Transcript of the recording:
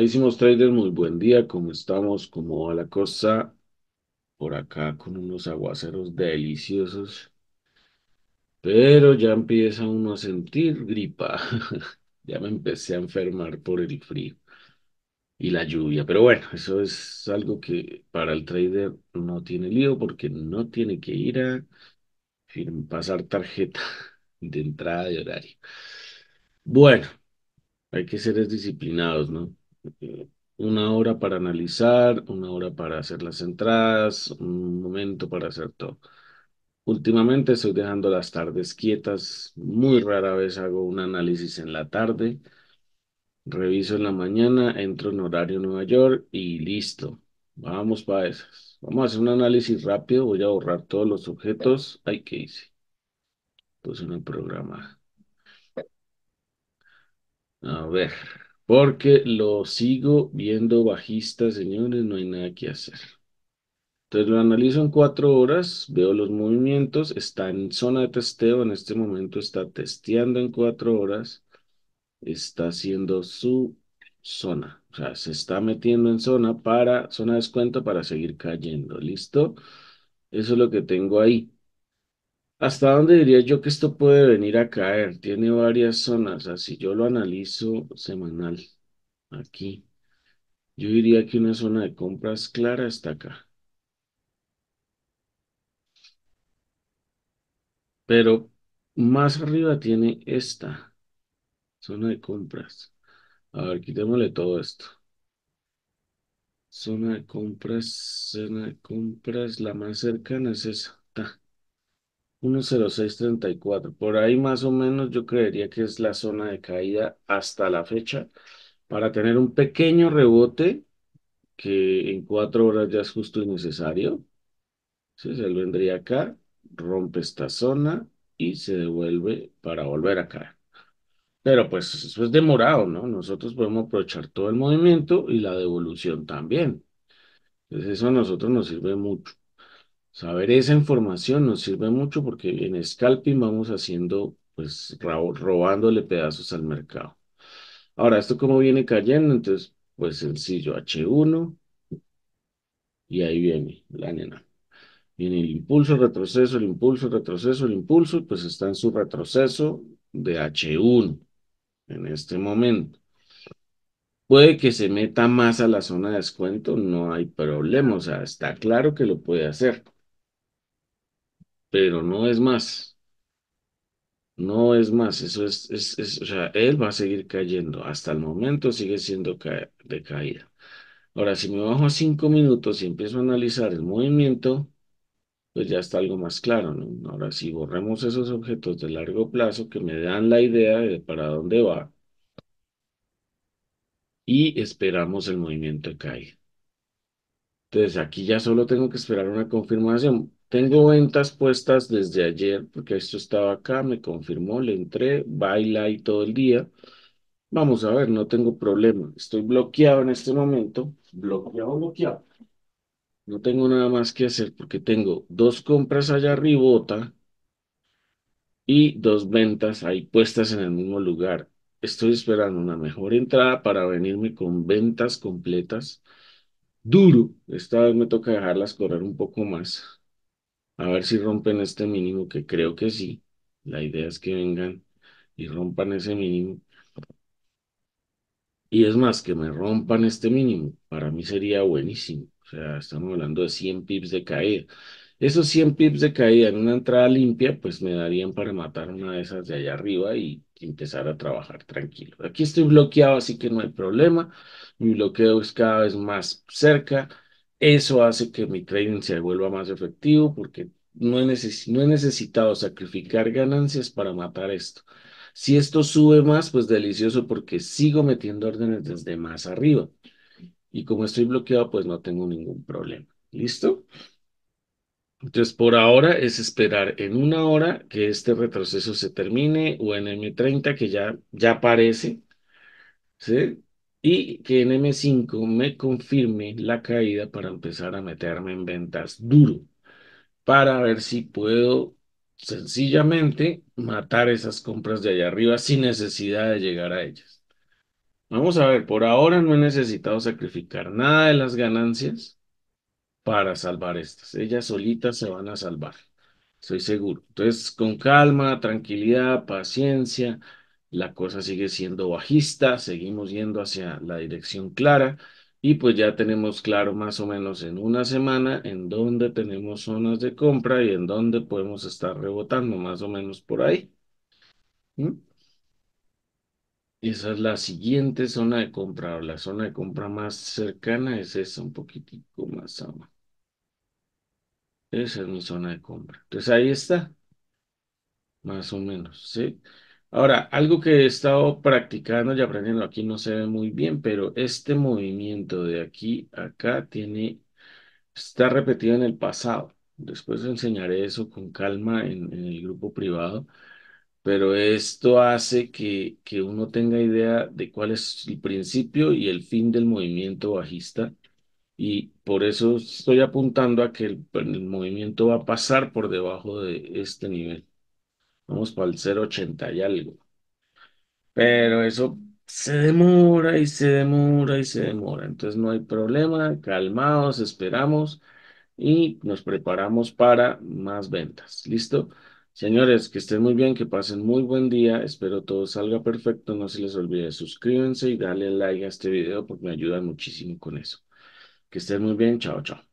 Estimadísimos traders, muy buen día. ¿Cómo estamos? como va la cosa? Por acá con unos aguaceros deliciosos. Pero ya empieza uno a sentir gripa. ya me empecé a enfermar por el frío y la lluvia. Pero bueno, eso es algo que para el trader no tiene lío porque no tiene que ir a pasar tarjeta de entrada de horario. Bueno, hay que ser disciplinados, ¿no? Eh, una hora para analizar, una hora para hacer las entradas, un momento para hacer todo. Últimamente estoy dejando las tardes quietas, muy rara vez hago un análisis en la tarde, reviso en la mañana, entro en horario Nueva York y listo, vamos para esas. Vamos a hacer un análisis rápido, voy a borrar todos los objetos. Ay, ¿qué hice? Puse el programa. A ver. Porque lo sigo viendo bajista, señores, no hay nada que hacer. Entonces lo analizo en cuatro horas, veo los movimientos, está en zona de testeo, en este momento está testeando en cuatro horas, está haciendo su zona, o sea, se está metiendo en zona para, zona de descuento para seguir cayendo, ¿listo? Eso es lo que tengo ahí. ¿Hasta dónde diría yo que esto puede venir a caer? Tiene varias zonas, así yo lo analizo semanal. Aquí. Yo diría que una zona de compras clara está acá. Pero más arriba tiene esta zona de compras. A ver, quitémosle todo esto. Zona de compras, zona de compras, la más cercana es esa. 10634. Por ahí más o menos yo creería que es la zona de caída hasta la fecha para tener un pequeño rebote que en cuatro horas ya es justo y necesario. Sí, se vendría acá, rompe esta zona y se devuelve para volver acá. Pero pues eso es demorado, ¿no? Nosotros podemos aprovechar todo el movimiento y la devolución también. Entonces eso a nosotros nos sirve mucho. Saber esa información nos sirve mucho porque en scalping vamos haciendo, pues robándole pedazos al mercado. Ahora, ¿esto cómo viene cayendo? Entonces, pues sencillo, H1 y ahí viene la nena. Viene el impulso, retroceso, el impulso, retroceso, el impulso, pues está en su retroceso de H1 en este momento. Puede que se meta más a la zona de descuento, no hay problema, o sea, está claro que lo puede hacer pero no es más. No es más, eso es, es, o sea, él va a seguir cayendo. Hasta el momento sigue siendo de caída. Ahora, si me bajo a cinco minutos y empiezo a analizar el movimiento, pues ya está algo más claro, ¿no? Ahora, si borremos esos objetos de largo plazo que me dan la idea de para dónde va y esperamos el movimiento de caída. Entonces aquí ya solo tengo que esperar una confirmación. Tengo ventas puestas desde ayer, porque esto estaba acá, me confirmó, le entré, baila y todo el día. Vamos a ver, no tengo problema. Estoy bloqueado en este momento, bloqueado, bloqueado. No tengo nada más que hacer porque tengo dos compras allá arriba y dos ventas ahí puestas en el mismo lugar. Estoy esperando una mejor entrada para venirme con ventas completas duro. Esta vez me toca dejarlas correr un poco más. A ver si rompen este mínimo, que creo que sí. La idea es que vengan y rompan ese mínimo. Y es más, que me rompan este mínimo. Para mí sería buenísimo. O sea, estamos hablando de 100 pips de caída. Esos 100 pips de caída en una entrada limpia, pues me darían para matar una de esas de allá arriba y empezar a trabajar tranquilo. Aquí estoy bloqueado, así que no hay problema. Mi bloqueo es cada vez más cerca. Eso hace que mi trading se vuelva más efectivo porque no he, no he necesitado sacrificar ganancias para matar esto. Si esto sube más, pues delicioso porque sigo metiendo órdenes desde más arriba. Y como estoy bloqueado, pues no tengo ningún problema. ¿Listo? Entonces, por ahora es esperar en una hora que este retroceso se termine o en M30 que ya, ya aparece, Y que en M5 me confirme la caída para empezar a meterme en ventas duro, para ver si puedo sencillamente matar esas compras de allá arriba sin necesidad de llegar a ellas. Vamos a ver, por ahora no he necesitado sacrificar nada de las ganancias para salvar estas. Ellas solitas se van a salvar, soy seguro. Entonces, con calma, tranquilidad, paciencia, la cosa sigue siendo bajista, seguimos yendo hacia la dirección clara y pues ya tenemos claro más o menos en una semana en dónde tenemos zonas de compra y en dónde podemos estar rebotando, más o menos por ahí. ¿Mm? Esa es la siguiente zona de compra, la zona de compra más cercana es esa, un poquitico más abajo. Esa es mi zona de compra. Entonces ahí está, más o menos, ¿sí? Ahora, algo que he estado practicando y aprendiendo, aquí no se ve muy bien, pero este movimiento de aquí a acá tiene, está repetido en el pasado. Después enseñaré eso con calma en, el grupo privado, pero esto hace que, que uno tenga idea de cuál es el principio y el fin del movimiento bajista y por eso estoy apuntando a que pues, el, movimiento va a pasar por debajo de este nivel. Vamos para el 0.80 y algo. Pero eso se demora y se demora y se demora. Entonces no hay problema, calmados, esperamos y nos preparamos para más ventas. ¿Listo? Señores, que estén muy bien, que pasen muy buen día. Espero todo salga perfecto. No se les olvide, suscríbanse y dale like a este video porque me ayuda muchísimo con eso. Que estés muy bien. Chao, chao.